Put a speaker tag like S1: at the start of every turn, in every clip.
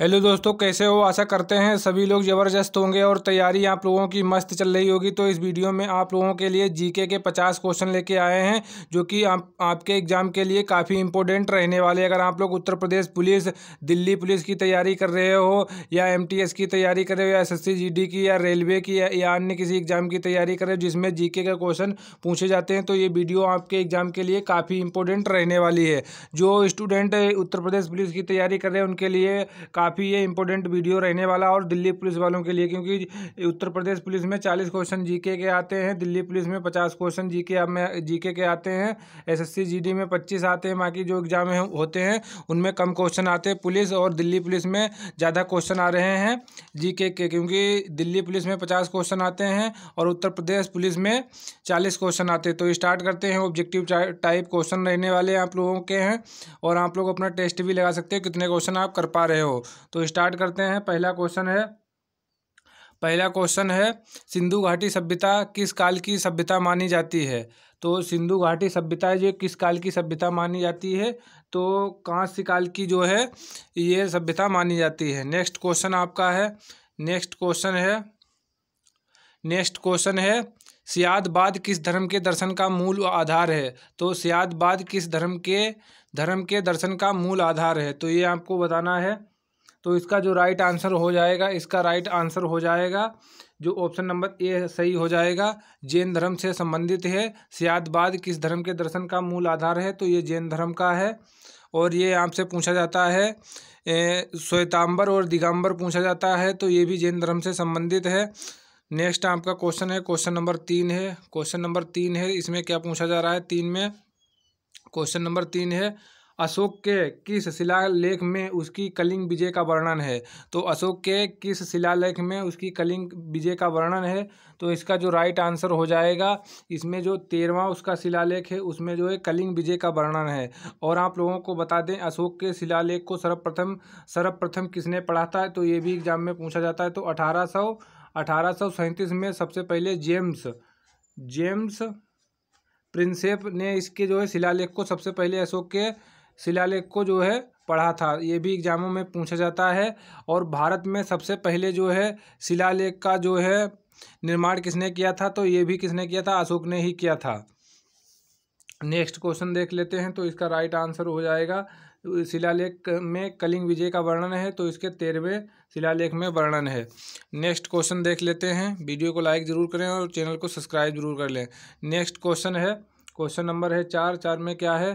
S1: hello दोस्तों कैसे हो आशा करते हैं सभी लोग ज़बरदस्त होंगे और तैयारी आप लोगों की मस्त चल रही होगी तो इस वीडियो में आप लोगों के लिए जीके के 50 क्वेश्चन लेके आए हैं जो कि आप आपके एग्ज़ाम के लिए काफ़ी इंपॉर्टेंट रहने वाले अगर आप लोग उत्तर प्रदेश पुलिस दिल्ली पुलिस की तैयारी कर रहे हो या एम की तैयारी कर रहे हो या एस एस की या रेलवे की या, अन्य किसी एग्ज़ाम की तैयारी कर रहे हो जिसमें जी के क्वेश्चन पूछे जाते हैं तो ये वीडियो आपके एग्ज़ाम के लिए काफ़ी इंपॉर्टेंट रहने वाली है जो स्टूडेंट उत्तर प्रदेश पुलिस की तैयारी कर रहे हैं उनके लिए काफ़ी ये इंपॉर्टेंट वीडियो रहने वाला और दिल्ली पुलिस वालों के लिए क्योंकि उत्तर प्रदेश पुलिस में चालीस क्वेश्चन जीके के आते हैं दिल्ली पुलिस में पचास क्वेश्चन जी के में जीके के आते हैं एसएससी जीडी में पच्चीस आते हैं बाकी जो एग्ज़ाम होते हैं उनमें कम क्वेश्चन आते हैं पुलिस और दिल्ली पुलिस में ज़्यादा क्वेश्चन आ रहे हैं जी के क्योंकि दिल्ली पुलिस में पचास क्वेश्चन आते हैं और उत्तर प्रदेश पुलिस में चालीस क्वेश्चन आते हैं तो स्टार्ट करते हैं ऑब्जेक्टिव टाइप क्वेश्चन रहने वाले आप लोगों के हैं और आप लोग अपना टेस्ट भी लगा सकते हैं कितने क्वेश्चन आप कर पा रहे हो तो स्टार्ट करते हैं पहला क्वेश्चन है पहला क्वेश्चन है सिंधु घाटी सभ्यता किस काल की सभ्यता मानी जाती है तो सिंधु घाटी सभ्यता जो किस काल की सभ्यता मानी जाती है तो कांस्य काल की जो है ये सभ्यता मानी जाती है नेक्स्ट क्वेश्चन आपका है नेक्स्ट क्वेश्चन है नेक्स्ट क्वेश्चन है बाद किस धर्म के दर्शन का मूल आधार है तो बाद किस धर्म के धर्म के दर्शन का मूल आधार है तो ये आपको बताना है तो इसका जो राइट आंसर हो जाएगा इसका राइट आंसर हो जाएगा जो ऑप्शन नंबर ए सही हो जाएगा जैन धर्म से संबंधित है सियादबाद किस धर्म के दर्शन का मूल आधार है तो ये जैन धर्म का है और ये आपसे पूछा जाता है श्वेतांबर और दिगंबर पूछा जाता है तो ये भी जैन धर्म से संबंधित है नेक्स्ट आपका क्वेश्चन है क्वेश्चन नंबर तीन है क्वेश्चन नंबर तीन है इसमें क्या पूछा जा रहा है तीन में क्वेश्चन नंबर तीन है अशोक के किस शिलालेख में उसकी कलिंग विजय का वर्णन है तो अशोक के किस शिलालेख में उसकी कलिंग विजय का वर्णन है तो इसका जो राइट आंसर हो जाएगा इसमें जो तेरहवा उसका शिलालेख है उसमें जो है कलिंग विजय का वर्णन है और आप लोगों को बता दें अशोक के शिलालेख को सर्वप्रथम सर्वप्रथम किसने पढ़ा था तो ये भी एग्जाम में पूछा जाता है तो अठारह सौ अठारह सौ सैंतीस में सबसे पहले जेम्स जेम्स प्रिंसेप ने इसके जो है शिलालेख को सबसे पहले अशोक के शिलालेख को जो है पढ़ा था ये भी एग्ज़ामों में पूछा जाता है और भारत में सबसे पहले जो है शिलालेख का जो है निर्माण किसने किया था तो ये भी किसने किया था अशोक ने ही किया था नेक्स्ट क्वेश्चन देख लेते हैं तो इसका राइट आंसर हो जाएगा शिलालेख में कलिंग विजय का वर्णन है तो इसके तेरहवें शिलालेख में वर्णन है नेक्स्ट क्वेश्चन देख लेते हैं वीडियो को लाइक ज़रूर करें और चैनल को सब्सक्राइब जरूर कर लें नेक्स्ट क्वेश्चन है क्वेश्चन नंबर है चार चार में क्या है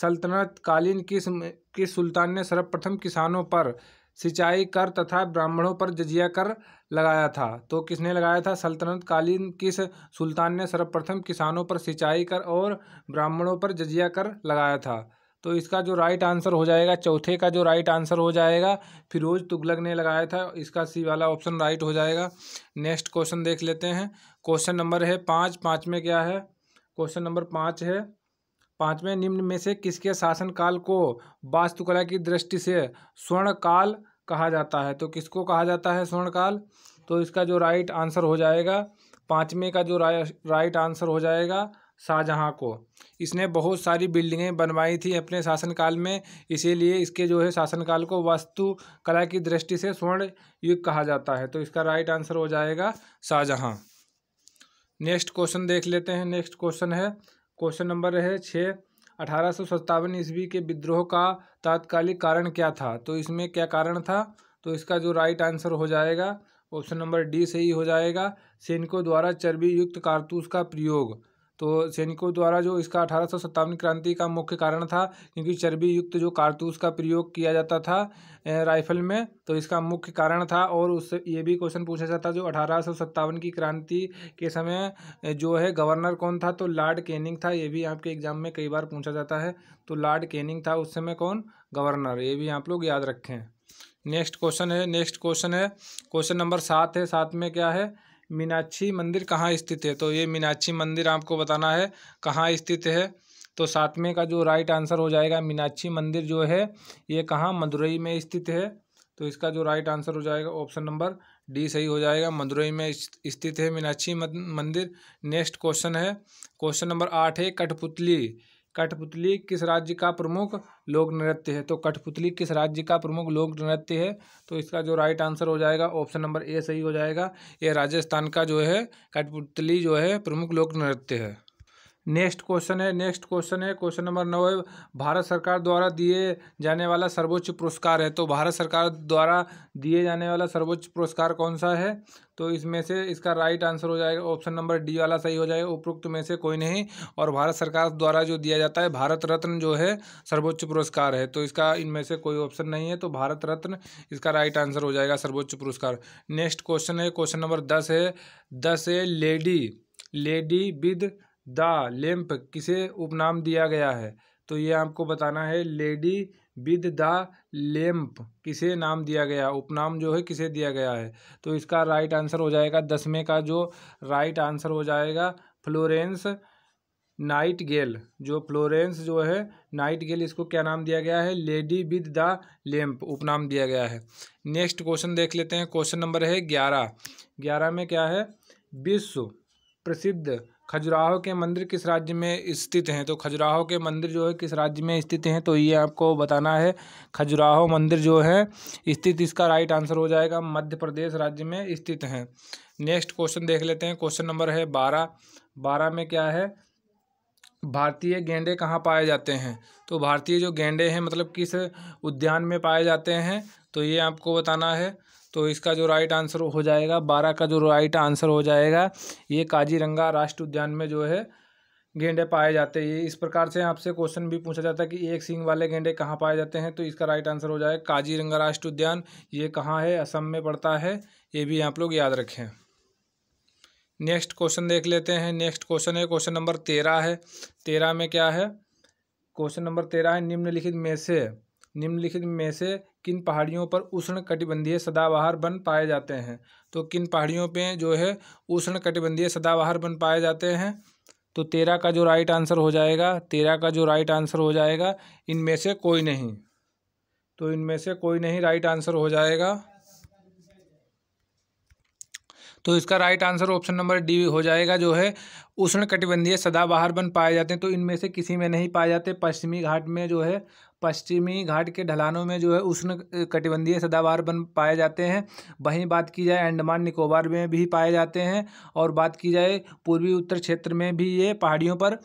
S1: सल्तनत कालीन किस्म के सुल्तान ने सर्वप्रथम किसानों पर सिंचाई कर तथा ब्राह्मणों पर जजिया कर लगाया था तो किसने लगाया था सल्तनत कालीन किस सुल्तान ने सर्वप्रथम किसानों पर सिंचाई कर और ब्राह्मणों पर जजिया कर लगाया था तो इसका जो राइट आंसर हो जाएगा चौथे का जो राइट आंसर हो जाएगा फिरोज तुगलक ने लगाया था इसका सी वाला ऑप्शन राइट हो जाएगा नेक्स्ट क्वेश्चन देख लेते हैं क्वेश्चन नंबर है पाँच पाँच में क्या है क्वेश्चन नंबर पाँच है पांचवें निम्न में से किसके शासनकाल को वास्तुकला की दृष्टि से स्वर्णकाल कहा जाता है तो किसको कहा जाता है स्वर्णकाल तो इसका जो राइट आंसर हो जाएगा पाँचवें का जो राइट आंसर हो जाएगा शाहजहाँ को इसने बहुत सारी बिल्डिंगें बनवाई थी अपने शासनकाल में इसीलिए इसके जो है शासनकाल को वास्तु कला की दृष्टि से स्वर्ण युग कहा जाता है तो इसका राइट आंसर हो जाएगा शाहजहाँ नेक्स्ट क्वेश्चन देख लेते हैं नेक्स्ट क्वेश्चन है क्वेश्चन नंबर है छः अठारह सौ सत्तावन ईस्वी के विद्रोह का तात्कालिक कारण क्या था तो इसमें क्या कारण था तो इसका जो राइट आंसर हो जाएगा ऑप्शन नंबर डी सही हो जाएगा सैनिकों द्वारा चर्बी युक्त कारतूस का प्रयोग तो सैनिकों द्वारा जो इसका अठारह क्रांति का मुख्य कारण था क्योंकि चर्बी युक्त जो कारतूस का प्रयोग किया जाता था राइफल में तो इसका मुख्य कारण था और उससे ये भी क्वेश्चन पूछा जाता जो अठारह की क्रांति के समय जो है गवर्नर कौन था तो लॉर्ड कैनिंग था ये भी आपके एग्जाम में कई बार पूछा जाता है तो लॉर्ड कैनिंग था उस समय कौन गवर्नर ये भी आप लोग याद रखें नेक्स्ट क्वेश्चन है नेक्स्ट क्वेश्चन है क्वेश्चन नंबर सात है सात में क्या है मीनाक्षी मंदिर कहाँ स्थित है तो ये मीनाक्षी मंदिर आपको बताना है कहाँ स्थित है तो सातवें का जो राइट आंसर हो जाएगा मीनाक्षी मंदिर जो है ये कहाँ मदुरई में स्थित है तो इसका जो राइट आंसर हो जाएगा ऑप्शन नंबर डी सही हो जाएगा मदुरई में स्थित है मीनाक्षी मंदिर नेक्स्ट क्वेश्चन है क्वेश्चन नंबर आठ है कठपुतली कठपुतली किस राज्य का प्रमुख लोक नृत्य है तो कठपुतली किस राज्य का प्रमुख लोक नृत्य है तो इसका जो राइट आंसर हो जाएगा ऑप्शन नंबर ए सही हो जाएगा ये राजस्थान का जो है कठपुतली जो है प्रमुख लोक नृत्य है नेक्स्ट क्वेश्चन है नेक्स्ट क्वेश्चन है क्वेश्चन नंबर नौ है भारत सरकार द्वारा दिए जाने वाला सर्वोच्च पुरस्कार है तो भारत सरकार द्वारा दिए जाने वाला सर्वोच्च पुरस्कार कौन सा है तो इसमें से इसका राइट आंसर हो जाएगा ऑप्शन नंबर डी वाला सही हो जाएगा उपरोक्त में से कोई नहीं और भारत सरकार द्वारा जो दिया जाता है भारत रत्न जो है सर्वोच्च पुरस्कार है तो इसका इनमें से कोई ऑप्शन नहीं है तो भारत रत्न इसका राइट आंसर हो जाएगा सर्वोच्च पुरस्कार नेक्स्ट क्वेश्चन है क्वेश्चन नंबर दस है दस है lady lady with the lamp किसे उपनाम दिया गया है तो ये आपको बताना है लेडी विद द लेम्प किसे नाम दिया गया उपनाम जो है किसे दिया गया है तो इसका राइट आंसर हो जाएगा दसवें का जो राइट आंसर हो जाएगा फ्लोरेंस नाइट गेल जो फ्लोरेंस जो है नाइट गेल इसको क्या नाम दिया गया है लेडी विद द लेम्प उपनाम दिया गया है नेक्स्ट क्वेश्चन देख लेते हैं क्वेश्चन नंबर है ग्यारह ग्यारह में क्या है विश्व प्रसिद्ध खजुराहो के मंदिर किस राज्य में स्थित हैं तो खजुराहो के मंदिर जो है किस राज्य में स्थित हैं तो ये आपको बताना है खजुराहो मंदिर जो है स्थित इसका राइट आंसर हो जाएगा मध्य प्रदेश राज्य में स्थित हैं नेक्स्ट क्वेश्चन देख लेते हैं क्वेश्चन नंबर है बारह बारह में क्या है भारतीय गेंडे कहाँ पाए जाते हैं तो भारतीय जो गेंडे हैं मतलब किस उद्यान में पाए जाते हैं तो ये आपको बताना है तो इसका जो राइट आंसर हो जाएगा बारह का जो राइट आंसर हो जाएगा ये काजीरंगा राष्ट्रीय उद्यान में जो है गेंडे पाए जाते हैं इस प्रकार से आपसे क्वेश्चन भी पूछा जाता है कि एक सिंह वाले गेंडे कहाँ पाए जाते हैं तो इसका राइट आंसर हो जाएगा काजीरंगा राष्ट्रीय उद्यान ये कहाँ है असम में पड़ता है ये भी आप लोग याद रखें नेक्स्ट क्वेश्चन देख लेते हैं नेक्स्ट क्वेश्चन है क्वेश्चन नंबर तेरह है तेरह में क्या है क्वेश्चन नंबर तेरह है निम्नलिखित में से निम्नलिखित में से किन पहाड़ियों पर उष्ण कटिबंधीय सदाबहार वन पाए जाते हैं तो किन पहाड़ियों पे जो है उष्ण कटिबंधीय सदाबहार वन पाए जाते हैं तो तेरह का जो राइट आंसर हो जाएगा तेरह का जो राइट आंसर हो जाएगा इनमें से कोई नहीं तो इनमें से कोई नहीं राइट आंसर हो जाएगा तो इसका right answer option number D हो जाएगा जो है उष्ण कटिबंधीय सदाबहार वन पाए जाते हैं तो इनमें से किसी में नहीं पाए जाते पश्चिमी घाट में जो है पश्चिमी घाट के ढलानों में जो है उष्ण कटिबंधीय सदाबार बन पाए जाते हैं वहीं बात की जाए अंडमान निकोबार में भी पाए जाते हैं और बात की जाए पूर्वी उत्तर क्षेत्र में भी ये पहाड़ियों पर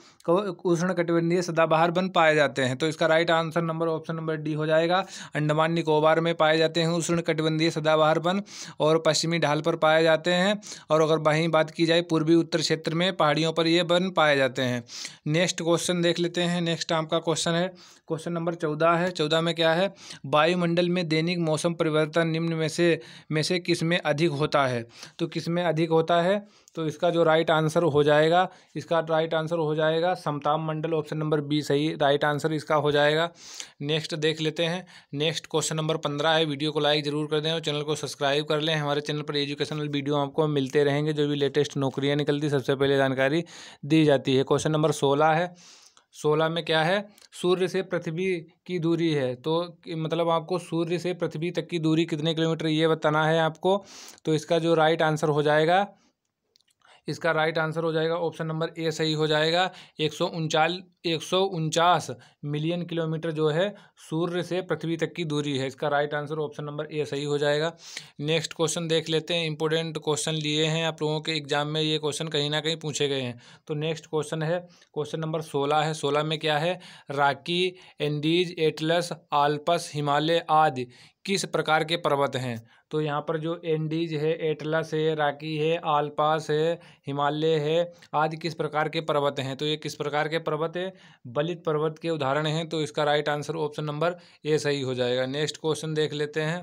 S1: उष्ण कटिबंधीय सदाबहार बन पाए जाते हैं तो इसका right answer number option number D हो जाएगा अंडमान निकोबार में पाए जाते हैं उष्ण कटिबंधीय सदाबहार वन और पश्चिमी ढाल पर पाए जाते हैं और अगर वहीं बात की जाए पूर्वी उत्तर क्षेत्र में पहाड़ियों पर ये बन पाए जाते हैं नेक्स्ट क्वेश्चन देख लेते हैं नेक्स्ट आपका क्वेश्चन है क्वेश्चन नंबर चौदह है चौदह में क्या है वायुमंडल में दैनिक मौसम परिवर्तन निम्न में से में से किस में अधिक होता है तो किस में अधिक होता है तो इसका जो राइट आंसर हो जाएगा इसका राइट आंसर हो जाएगा समताप मंडल ऑप्शन नंबर बी सही राइट आंसर इसका हो जाएगा नेक्स्ट देख लेते हैं नेक्स्ट क्वेश्चन नंबर पंद्रह है वीडियो को लाइक जरूर कर दें और चैनल को सब्सक्राइब कर लें हमारे चैनल पर एजुकेशनल वीडियो आपको मिलते रहेंगे जो भी लेटेस्ट नौकरियाँ निकलती सबसे पहले जानकारी दी जाती है क्वेश्चन नंबर सोलह है सोलह में क्या है सूर्य से पृथ्वी की दूरी है तो मतलब आपको सूर्य से पृथ्वी तक की दूरी कितने किलोमीटर ये बताना है आपको तो इसका जो राइट आंसर हो जाएगा इसका राइट आंसर हो जाएगा ऑप्शन नंबर ए सही हो जाएगा एक सौ उनचाल एक मिलियन किलोमीटर जो है सूर्य से पृथ्वी तक की दूरी है इसका right answer option number A सही हो जाएगा नेक्स्ट क्वेश्चन देख लेते हैं इंपॉर्टेंट क्वेश्चन लिए हैं आप लोगों के एग्जाम में ये क्वेश्चन कहीं ना कहीं पूछे गए हैं तो नेक्स्ट क्वेश्चन है क्वेश्चन नंबर सोलह है सोलह में क्या है Rocky Andes Atlas Alps Himalaya आदि किस प्रकार के पर्वत हैं तो यहाँ पर जो एंडीज है एटलस है राकी है आलपास है हिमालय है आदि किस प्रकार के पर्वत हैं तो ये किस प्रकार के पर्वत है बलित पर्वत के उदाहरण हैं तो इसका right answer option number A सही हो जाएगा नेक्स्ट क्वेश्चन देख लेते हैं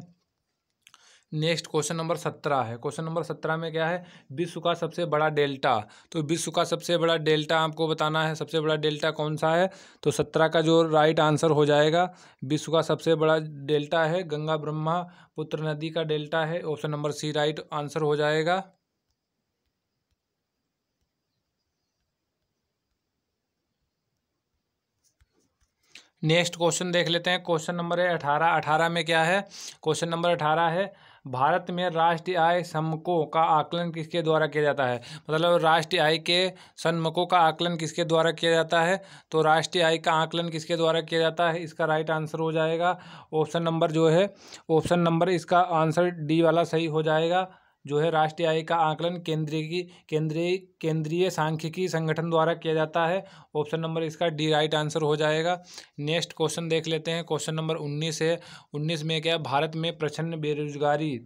S1: नेक्स्ट क्वेश्चन नंबर सत्रह है क्वेश्चन नंबर सत्रह में क्या है विश्व का सबसे बड़ा डेल्टा तो विश्व का सबसे बड़ा डेल्टा आपको बताना है सबसे बड़ा डेल्टा कौन सा है तो सत्रह का जो राइट आंसर हो जाएगा विश्व का सबसे बड़ा डेल्टा है गंगा ब्रह्मा पुत्र नदी का डेल्टा है option number C right answer हो जाएगा नेक्स्ट क्वेश्चन देख लेते हैं क्वेश्चन नंबर है अठारह अठारह में क्या है क्वेश्चन नंबर अठारह है भारत में राष्ट्रीय आय समकों का आकलन किसके द्वारा किया जाता है मतलब राष्ट्रीय आय के सन्मकों का आकलन किसके द्वारा किया जाता है तो राष्ट्रीय आय का आकलन किसके द्वारा किया जाता है इसका राइट आंसर हो जाएगा ऑप्शन नंबर जो है ऑप्शन नंबर इसका आंसर डी वाला सही हो जाएगा जो है राष्ट्रीय आय का आकलन केंद्रीय केंद्रीय केंद्रीय सांख्यिकी संगठन द्वारा किया जाता है ऑप्शन नंबर इसका डी राइट आंसर हो जाएगा नेक्स्ट क्वेश्चन देख लेते हैं क्वेश्चन नंबर उन्नीस है उन्नीस में क्या भारत में प्रचंड बेरोजगारी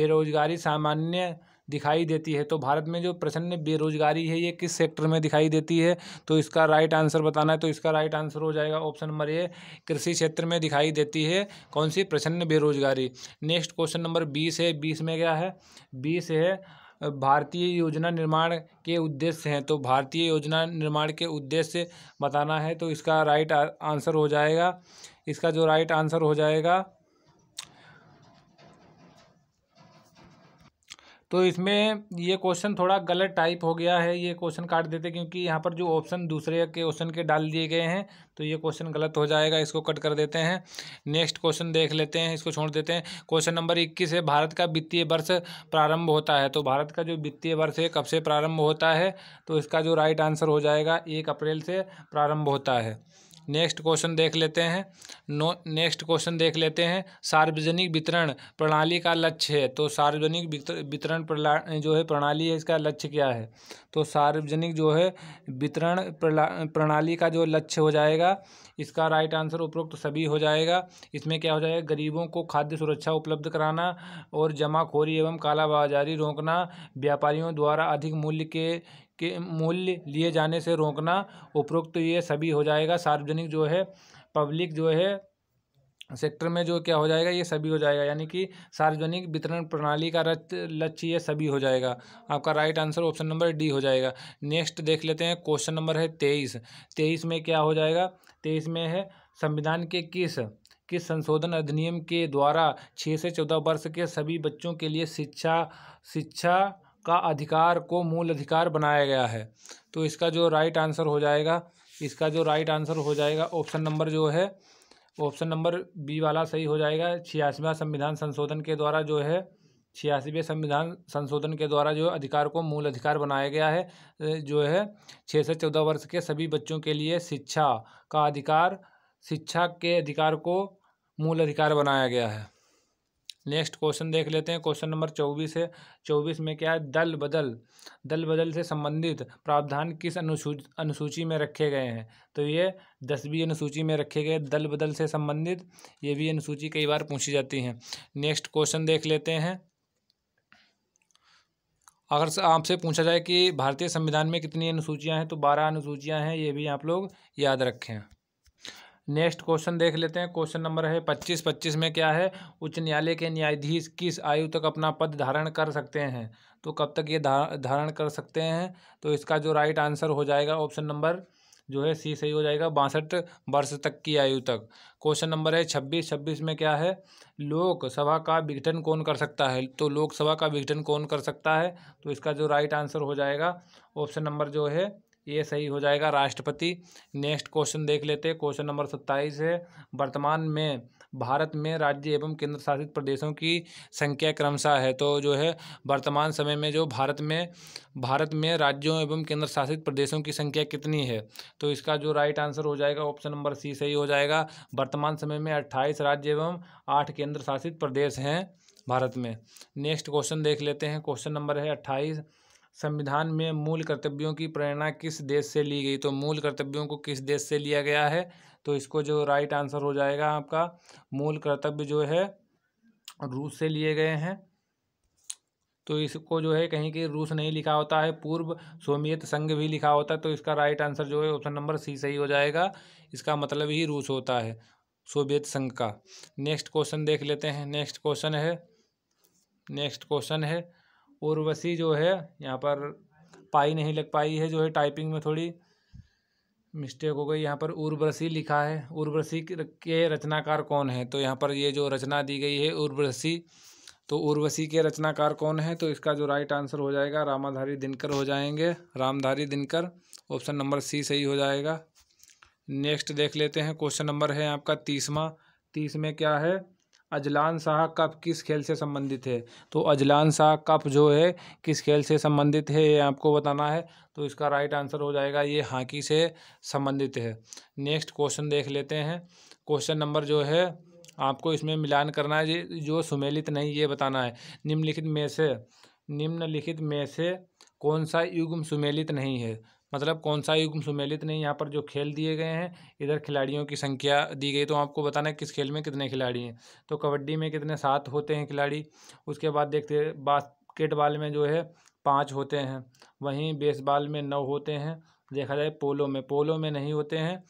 S1: बेरोजगारी सामान्य दिखाई देती है तो भारत में जो प्रचंड बेरोजगारी है ये किस सेक्टर में दिखाई देती है तो इसका राइट आंसर बताना है तो इसका राइट आंसर हो जाएगा ऑप्शन नंबर ए कृषि क्षेत्र में दिखाई देती है कौन सी प्रचंड बेरोजगारी नेक्स्ट क्वेश्चन नंबर बीस है बीस में क्या है बीस है भारतीय योजना निर्माण के उद्देश्य हैं तो भारतीय योजना निर्माण के उद्देश्य बताना है तो इसका राइट आंसर हो जाएगा इसका जो राइट आंसर हो जाएगा तो इसमें ये क्वेश्चन थोड़ा गलत टाइप हो गया है ये क्वेश्चन काट देते क्योंकि यहाँ पर जो ऑप्शन दूसरे के क्वेश्चन के डाल दिए गए हैं तो ये क्वेश्चन गलत हो जाएगा इसको कट कर देते हैं नेक्स्ट क्वेश्चन देख लेते हैं इसको छोड़ देते हैं क्वेश्चन नंबर इक्कीस है भारत का वित्तीय वर्ष प्रारंभ होता है तो भारत का जो वित्तीय वर्ष है कब से प्रारंभ होता है तो इसका जो राइट आंसर हो जाएगा एक अप्रैल से प्रारंभ होता है नेक्स्ट क्वेश्चन देख लेते हैं नो नेक्स्ट क्वेश्चन देख लेते हैं सार्वजनिक वितरण प्रणाली का लक्ष्य है तो सार्वजनिक वितरण जो है प्रणाली है इसका लक्ष्य क्या है तो सार्वजनिक जो है वितरण प्रणाली का जो लक्ष्य हो जाएगा इसका राइट आंसर उपरोक्त सभी हो जाएगा इसमें क्या हो जाएगा गरीबों को खाद्य सुरक्षा उपलब्ध कराना और जमाखोरी एवं कालाबाजारी रोकना व्यापारियों द्वारा अधिक मूल्य के के मूल्य लिए जाने से रोकना उपरोक्त तो ये सभी हो जाएगा सार्वजनिक जो है पब्लिक जो है सेक्टर में जो क्या हो जाएगा ये सभी हो जाएगा यानी कि सार्वजनिक वितरण प्रणाली का लक्ष्य ये सभी हो जाएगा आपका right answer option number D हो जाएगा नेक्स्ट देख लेते हैं क्वेश्चन नंबर है तेईस तेईस में क्या हो जाएगा तेईस में है संविधान के किस किस संशोधन अधिनियम के द्वारा छः से चौदह वर्ष के सभी बच्चों के लिए शिक्षा शिक्षा का अधिकार को मूल अधिकार बनाया गया है तो इसका जो राइट आंसर हो जाएगा इसका जो राइट आंसर हो जाएगा ऑप्शन नंबर जो है ऑप्शन नंबर बी वाला सही हो जाएगा छियासीवा संविधान संशोधन के द्वारा जो है छियासीवें संविधान संशोधन के द्वारा जो अधिकार को मूल अधिकार बनाया गया है जो है छः से चौदह वर्ष के सभी बच्चों के लिए शिक्षा का अधिकार शिक्षा के अधिकार को मूल अधिकार बनाया गया है नेक्स्ट क्वेश्चन देख लेते हैं क्वेश्चन नंबर चौबीस है चौबीस में क्या है दल बदल दल बदल से संबंधित प्रावधान किस अनुसूच अनुसूची में रखे गए हैं तो ये दसवीं अनुसूची में रखे गए दल बदल से संबंधित ये भी अनुसूची कई बार पूछी जाती है नेक्स्ट क्वेश्चन देख लेते हैं अगर आपसे पूछा जाए कि भारतीय संविधान में कितनी अनुसूचियाँ हैं तो बारह अनुसूचियाँ हैं ये भी आप लोग याद रखें नेक्स्ट क्वेश्चन देख लेते हैं क्वेश्चन नंबर है पच्चीस पच्चीस में क्या है उच्च न्यायालय के न्यायाधीश किस आयु तक अपना पद धारण कर सकते हैं तो कब तक ये धारण कर सकते हैं तो इसका जो राइट आंसर हो जाएगा ऑप्शन नंबर जो है सी सही हो जाएगा बासठ वर्ष तक की आयु तक क्वेश्चन नंबर है छब्बीस छब्बीस में क्या है लोकसभा का विघटन कौन कर सकता है तो लोकसभा का विघटन कौन कर सकता है तो इसका जो राइट आंसर हो जाएगा ऑप्शन नंबर जो है ये सही हो जाएगा राष्ट्रपति नेक्स्ट क्वेश्चन देख लेते हैं क्वेश्चन नंबर सत्ताईस है वर्तमान में भारत में राज्य एवं केंद्र शासित प्रदेशों की संख्या क्रमशः है तो जो है वर्तमान समय में जो भारत में भारत में राज्यों एवं केंद्र शासित प्रदेशों की संख्या कितनी है तो इसका जो राइट आंसर हो जाएगा ऑप्शन नंबर सी सही हो जाएगा वर्तमान समय में अट्ठाईस राज्य एवं आठ केंद्र शासित प्रदेश हैं भारत में नेक्स्ट क्वेश्चन देख लेते हैं क्वेश्चन नंबर है अट्ठाईस संविधान में मूल कर्तव्यों की प्रेरणा किस देश से ली गई तो मूल कर्तव्यों को किस देश से लिया गया है तो इसको जो राइट आंसर हो जाएगा आपका मूल कर्तव्य जो है रूस से लिए गए हैं तो इसको जो है कहीं कि रूस नहीं लिखा होता है पूर्व सोवियत संघ भी लिखा होता है तो इसका राइट आंसर जो है ऑप्शन नंबर सी सही हो जाएगा इसका मतलब ही रूस होता है सोवियत संघ का नेक्स्ट क्वेश्चन देख लेते हैं नेक्स्ट क्वेश्चन है नेक्स्ट क्वेश्चन है उर्वशी जो है यहाँ पर पाई नहीं लग पाई है जो है टाइपिंग में थोड़ी मिस्टेक हो गई यहाँ पर उर्वशी लिखा है उर्वशी के रचनाकार कौन है तो यहाँ पर ये जो रचना दी गई है उर्वशी तो उर्वशी के रचनाकार कौन है तो इसका जो राइट आंसर हो जाएगा रामाधारी दिनकर हो जाएंगे Ramdhari Dinkar option number C सही हो जाएगा नेक्स्ट देख लेते हैं क्वेश्चन नंबर है आपका तीसवा तीस में क्या है अजलान शाह कप किस खेल से संबंधित है तो अजलान शाह कप जो है किस खेल से संबंधित है ये आपको बताना है तो इसका राइट आंसर हो जाएगा ये हॉकी से संबंधित है नेक्स्ट क्वेश्चन देख लेते हैं क्वेश्चन नंबर जो है आपको इसमें मिलान करना है जो सुमेलित नहीं ये बताना है निम्नलिखित में से निम्नलिखित में से कौन सा युग्म सुमेलित नहीं है मतलब कौन सा युग्म सुमेलित नहीं यहाँ पर जो खेल दिए गए हैं इधर खिलाड़ियों की संख्या दी गई तो आपको बताना है किस खेल में कितने खिलाड़ी हैं तो कबड्डी में कितने सात होते हैं खिलाड़ी उसके बाद देखते बास्केटबॉल में जो है पाँच होते हैं वहीं बेसबॉल में नौ होते हैं देखा जाए पोलो में पोलो में नहीं होते हैं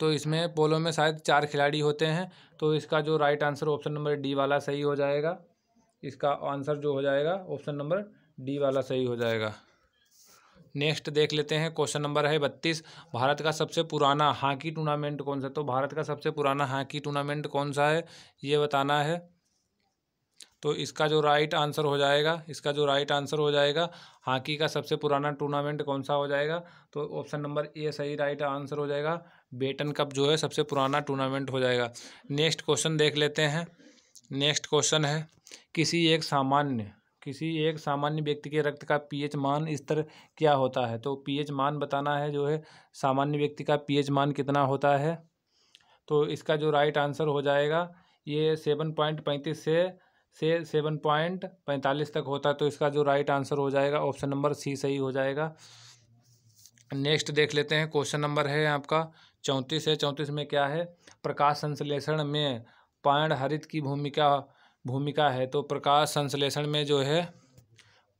S1: तो इसमें पोलो में शायद चार खिलाड़ी होते हैं तो इसका जो right answer option number D वाला सही हो जाएगा इसका आंसर जो हो जाएगा ऑप्शन नंबर डी वाला सही हो जाएगा नेक्स्ट देख लेते हैं क्वेश्चन नंबर है बत्तीस भारत का सबसे पुराना हॉकी टूर्नामेंट कौन सा तो भारत का सबसे पुराना हॉकी टूर्नामेंट कौन सा है ये बताना है तो इसका जो राइट आंसर हो जाएगा इसका जो राइट आंसर हो जाएगा हॉकी का सबसे पुराना टूर्नामेंट कौन सा हो जाएगा तो ऑप्शन नंबर ए सही राइट आंसर हो जाएगा बेटन कप जो है सबसे पुराना टूर्नामेंट हो जाएगा नेक्स्ट क्वेश्चन देख लेते हैं नेक्स्ट क्वेश्चन है किसी एक सामान्य किसी एक सामान्य व्यक्ति के रक्त का पीएच मान स्तर क्या होता है तो पीएच मान बताना है जो है सामान्य व्यक्ति का पीएच मान कितना होता है तो इसका जो राइट आंसर हो जाएगा ये सेवन पॉइंट पैंतीस से से सेवन पॉइंट पैंतालीस तक होता है तो इसका जो राइट आंसर हो जाएगा ऑप्शन नंबर सी सही हो जाएगा नेक्स्ट देख लेते हैं क्वेश्चन नंबर है आपका चौंतीस है चौंतीस में क्या है प्रकाश संश्लेषण में पाण हरित की भूमिका भूमिका है तो प्रकाश संश्लेषण में जो है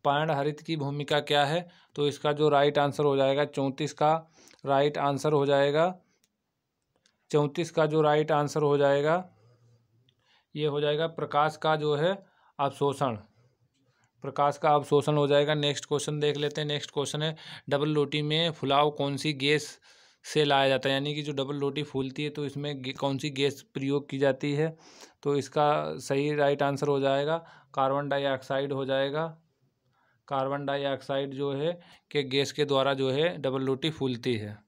S1: हरित की भूमिका क्या है तो इसका जो राइट आंसर हो जाएगा चौंतीस का राइट आंसर हो जाएगा चौंतीस का जो राइट आंसर हो जाएगा ये हो जाएगा प्रकाश का जो है अवशोषण प्रकाश का अवशोषण हो जाएगा नेक्स्ट क्वेश्चन देख लेते हैं नेक्स्ट क्वेश्चन है डबल रोटी में फुलाव कौन सी गैस से लाया जाता है यानी कि जो डबल रोटी फूलती है तो इसमें कौन सी गैस प्रयोग की जाती है तो इसका सही राइट आंसर हो जाएगा कार्बन डाइऑक्साइड हो जाएगा कार्बन डाइऑक्साइड जो है कि गैस के द्वारा जो है डबल रोटी फूलती है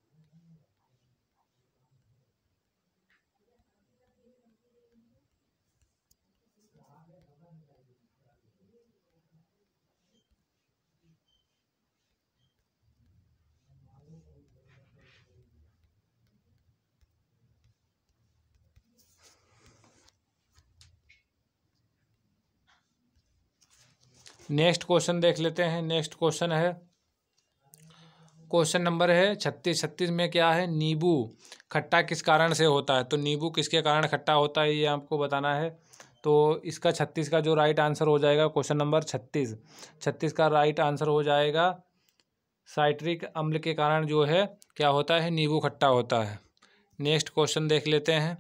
S1: नेक्स्ट क्वेश्चन देख लेते हैं नेक्स्ट क्वेश्चन है क्वेश्चन नंबर है छत्तीस छत्तीस में क्या है नींबू खट्टा किस कारण से होता है तो नींबू किसके कारण खट्टा होता है ये आपको बताना है तो इसका छत्तीस का जो राइट आंसर हो जाएगा क्वेश्चन नंबर छत्तीस छत्तीस का राइट आंसर हो जाएगा साइट्रिक अम्ल के कारण जो है क्या होता है नींबू खट्टा होता है नेक्स्ट क्वेश्चन देख लेते हैं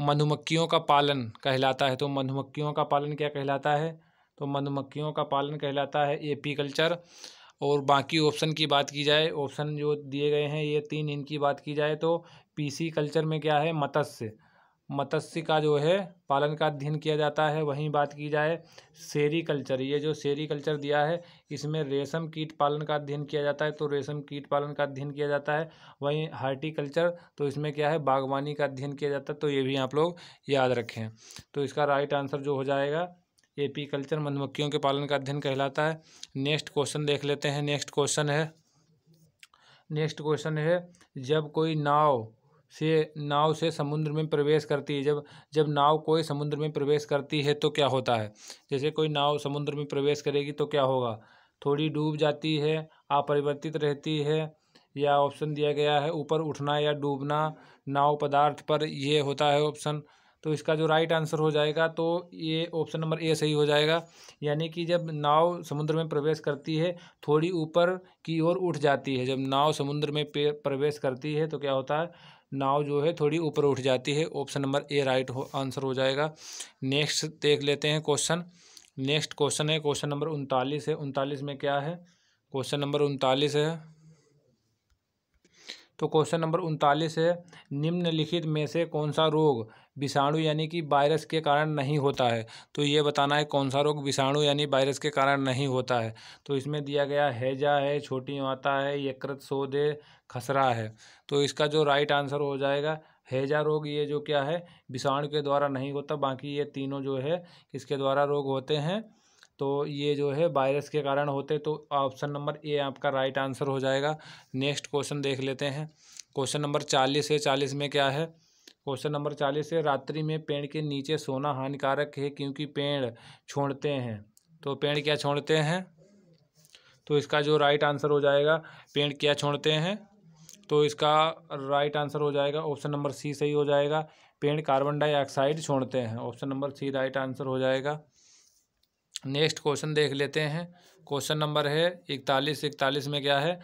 S1: मधुमक्खियों का पालन कहलाता है तो मधुमक्खियों का पालन क्या कहलाता है तो मधुमक्खियों का पालन कहलाता है एपीकल्चर और बाकी ऑप्शन की बात की जाए ऑप्शन जो दिए गए हैं ये तीन इनकी बात की जाए तो पीसी कल्चर में क्या है मत्स्य मत्स्य का जो है पालन का अध्ययन किया जाता है वहीं बात की जाए सेरी कल्चर ये जो सेरी कल्चर दिया है इसमें रेशम कीट पालन का अध्ययन किया जाता है तो रेशम कीट पालन का अध्ययन किया जाता है वहीं हार्टिकल्चर तो इसमें क्या है बागवानी का अध्ययन किया जाता है तो ये भी आप लोग याद रखें तो इसका राइट आंसर जो हो जाएगा एपीकल्चर मधुमक्खियों के पालन का अध्ययन कहलाता है नेक्स्ट क्वेश्चन देख लेते हैं नेक्स्ट क्वेश्चन है नेक्स्ट क्वेश्चन है जब कोई नाव से नाव से समुद्र में प्रवेश करती है जब जब नाव कोई समुद्र में प्रवेश करती है तो क्या होता है जैसे कोई नाव समुद्र में प्रवेश करेगी तो क्या होगा थोड़ी डूब जाती है अपरिवर्तित रहती है या ऑप्शन दिया गया है ऊपर उठना या डूबना नाव पदार्थ पर यह होता है ऑप्शन तो इसका जो राइट आंसर हो जाएगा तो ये ऑप्शन नंबर ए सही हो जाएगा यानी कि जब नाव समुद्र में प्रवेश करती है थोड़ी ऊपर की ओर उठ जाती है जब नाव समुद्र में प्रवेश करती है तो क्या होता है नाव जो है थोड़ी ऊपर उठ जाती है ऑप्शन नंबर ए राइट हो आंसर हो जाएगा नेक्स्ट देख लेते हैं क्वेश्चन नेक्स्ट क्वेश्चन है क्वेश्चन नंबर उनतालीस है उनतालीस में क्या है क्वेश्चन नंबर उनतालीस है तो क्वेश्चन नंबर उनतालीस है निम्नलिखित में से कौन सा रोग विषाणु यानी कि वायरस के कारण नहीं होता है तो ये बताना है कौन सा रोग विषाणु यानी वायरस के कारण नहीं होता है तो इसमें दिया गया हैजा है छोटी माता है यकृत सोदे खसरा है तो इसका जो राइट आंसर हो जाएगा हैजा रोग ये जो क्या है विषाणु के द्वारा नहीं होता बाकी ये तीनों जो है इसके द्वारा रोग होते हैं तो ये जो है वायरस के कारण होते तो ऑप्शन नंबर ए आपका राइट आंसर हो जाएगा नेक्स्ट क्वेश्चन देख लेते हैं क्वेश्चन नंबर चालीस है चालीस में क्या है क्वेश्चन नंबर चालीस है रात्रि में पेड़ के नीचे सोना हानिकारक है क्योंकि पेड़ छोड़ते हैं तो पेड़ क्या छोड़ते हैं तो इसका जो राइट आंसर हो जाएगा पेड़ क्या छोड़ते हैं तो इसका राइट आंसर हो जाएगा ऑप्शन नंबर सी सही हो जाएगा पेड़ कार्बन डाइऑक्साइड छोड़ते हैं option number C right answer हो जाएगा नेक्स्ट क्वेश्चन देख लेते हैं क्वेश्चन नंबर है इकतालीस इकतालीस में क्या है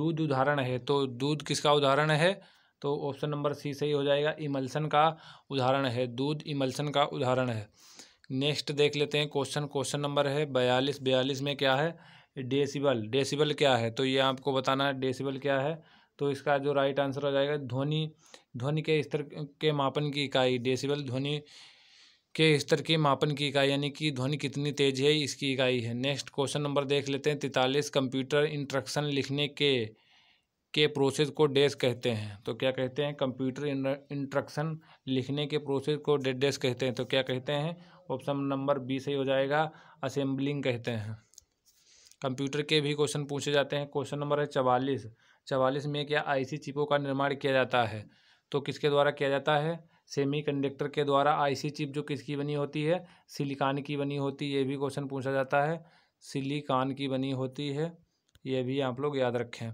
S1: दूध उदाहरण है तो दूध किसका उदाहरण है तो ऑप्शन नंबर सी सही हो जाएगा इमल्सन का उदाहरण है दूध इमल्सन का उदाहरण है नेक्स्ट देख लेते हैं क्वेश्चन क्वेश्चन नंबर है बयालीस बयालीस में क्या है डेसिबल डेसिबल क्या है तो ये आपको बताना है डेसिबल क्या है तो इसका जो राइट आंसर हो जाएगा ध्वनि ध्वनि के स्तर के मापन की इकाई डेसिबल ध्वनि के स्तर की मापन की इकाई यानी कि ध्वनि कितनी तेज है इसकी इकाई है नेक्स्ट क्वेश्चन नंबर देख लेते हैं तैतालीस कंप्यूटर इंट्रक्शन लिखने के के प्रोसेस को डेस कहते हैं तो क्या कहते हैं कंप्यूटर इंट्रक्शन लिखने के प्रोसेस को डेस कहते हैं तो क्या कहते हैं ऑप्शन नंबर बी सही हो जाएगा असेंबलिंग कहते हैं कंप्यूटर के भी क्वेश्चन पूछे जाते हैं क्वेश्चन नंबर है चवालीस चवालीस में क्या आईसी चिपों का निर्माण किया जाता है तो किसके द्वारा किया जाता है सेमीकंडक्टर के द्वारा आईसी चिप जो किसकी बनी होती है सिलिकॉन की बनी होती है ये भी क्वेश्चन पूछा जाता है सिलिकॉन की बनी होती है ये भी आप लोग याद रखें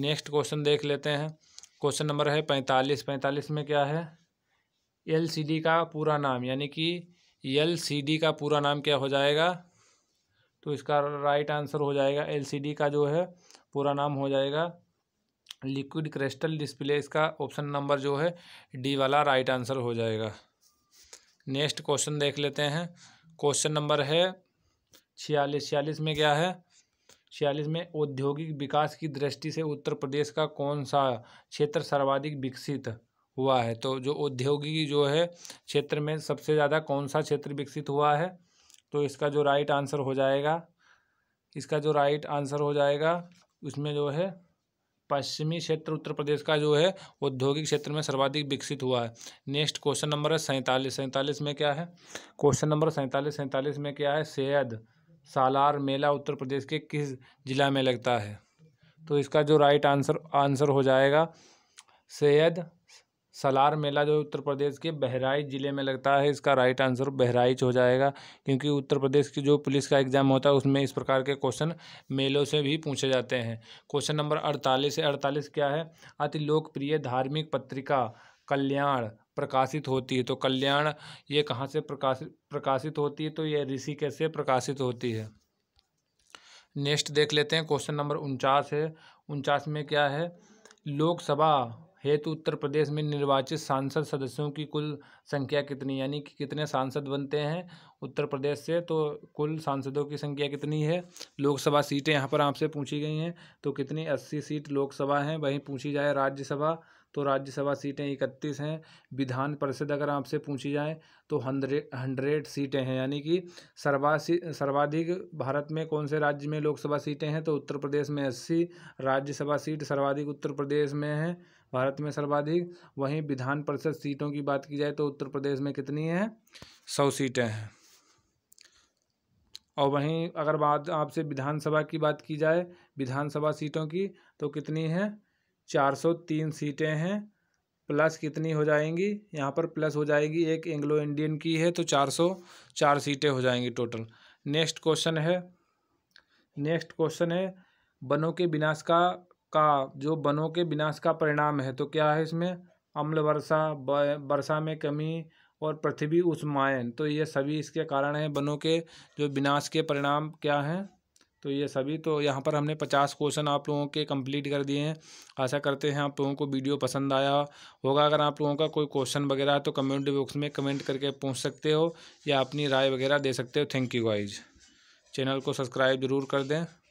S1: नेक्स्ट क्वेश्चन देख लेते हैं क्वेश्चन नंबर है पैंतालीस पैंतालीस में क्या है डी का पूरा नाम यानी कि डी का पूरा नाम क्या हो जाएगा तो इसका राइट आंसर हो जाएगा डी का जो है पूरा नाम हो जाएगा लिक्विड क्रिस्टल डिस्प्ले इसका ऑप्शन नंबर जो है डी वाला राइट आंसर हो जाएगा नेक्स्ट क्वेश्चन देख लेते हैं क्वेश्चन नंबर है छियालीस छियालीस में क्या है छियालीस में औद्योगिक विकास की दृष्टि से उत्तर प्रदेश का कौन सा क्षेत्र सर्वाधिक विकसित हुआ है तो जो औद्योगिक जो है क्षेत्र में सबसे ज़्यादा कौन सा क्षेत्र विकसित हुआ है तो इसका जो राइट आंसर हो जाएगा इसका जो राइट आंसर हो जाएगा उसमें जो है पश्चिमी क्षेत्र उत्तर प्रदेश का जो है औद्योगिक क्षेत्र में सर्वाधिक विकसित हुआ है नेक्स्ट क्वेश्चन नंबर है सैंतालीस सैंतालीस में क्या है क्वेश्चन नंबर सैंतालीस सैंतालीस में क्या है सेहद सालार मेला उत्तर प्रदेश के किस ज़िला में लगता है तो इसका जो राइट आंसर आंसर हो जाएगा सैयद सलार मेला जो उत्तर प्रदेश के बहराइच ज़िले में लगता है इसका राइट आंसर बहराइच हो जाएगा क्योंकि उत्तर प्रदेश की जो पुलिस का एग्ज़ाम होता है उसमें इस प्रकार के क्वेश्चन मेलों से भी पूछे जाते हैं क्वेश्चन नंबर अड़तालीस है अड़तालीस क्या है अति लोकप्रिय धार्मिक पत्रिका कल्याण प्रकाशित होती है तो कल्याण ये कहाँ से प्रकाशित प्रकाशित होती है तो ये ऋषि कैसे प्रकाशित होती है नेक्स्ट देख लेते हैं क्वेश्चन नंबर उनचास है उनचास में क्या है लोकसभा हेतु उत्तर प्रदेश में निर्वाचित सांसद सदस्यों की कुल संख्या कितनी यानी कि कितने सांसद बनते हैं उत्तर प्रदेश से तो कुल सांसदों की संख्या कितनी है लोकसभा सीटें यहाँ पर आपसे पूछी गई हैं तो कितनी अस्सी सीट लोकसभा हैं वहीं पूछी जाए राज्यसभा तो राज्यसभा सीटें इकतीस हैं विधान परिषद अगर आपसे पूछी जाए तो हंड्रेड हंड्रेड सीटें हैं यानी कि सर्वासी सर्वाधिक भारत में कौन से राज्य में लोकसभा सीटें हैं तो उत्तर प्रदेश में अस्सी राज्यसभा सीट सर्वाधिक उत्तर प्रदेश में है भारत में सर्वाधिक वहीं विधान परिषद सीटों की बात की जाए तो उत्तर प्रदेश में कितनी है सौ सीटें हैं और वहीं अगर बात आपसे विधानसभा की बात की जाए विधानसभा सीटों की तो कितनी है चार सौ तीन सीटें हैं प्लस कितनी हो जाएंगी यहाँ पर प्लस हो जाएगी एक एंग्लो इंडियन की है तो चार सौ चार सीटें हो जाएंगी टोटल नेक्स्ट क्वेश्चन है नेक्स्ट क्वेश्चन है बनों के विनाश का का जो बनों के विनाश का परिणाम है तो क्या है इसमें अम्ल वर्षा वर्षा में कमी और पृथ्वी उष्मायन तो ये सभी इसके कारण हैं बनों के जो विनाश के परिणाम क्या हैं तो ये सभी तो यहाँ पर हमने पचास क्वेश्चन आप लोगों के कंप्लीट कर दिए हैं आशा करते हैं आप लोगों को वीडियो पसंद आया होगा अगर आप लोगों का कोई क्वेश्चन वगैरह तो कमेंट बॉक्स में कमेंट करके पूछ सकते हो या अपनी राय वगैरह दे सकते हो थैंक यू गाइज चैनल को सब्सक्राइब ज़रूर कर दें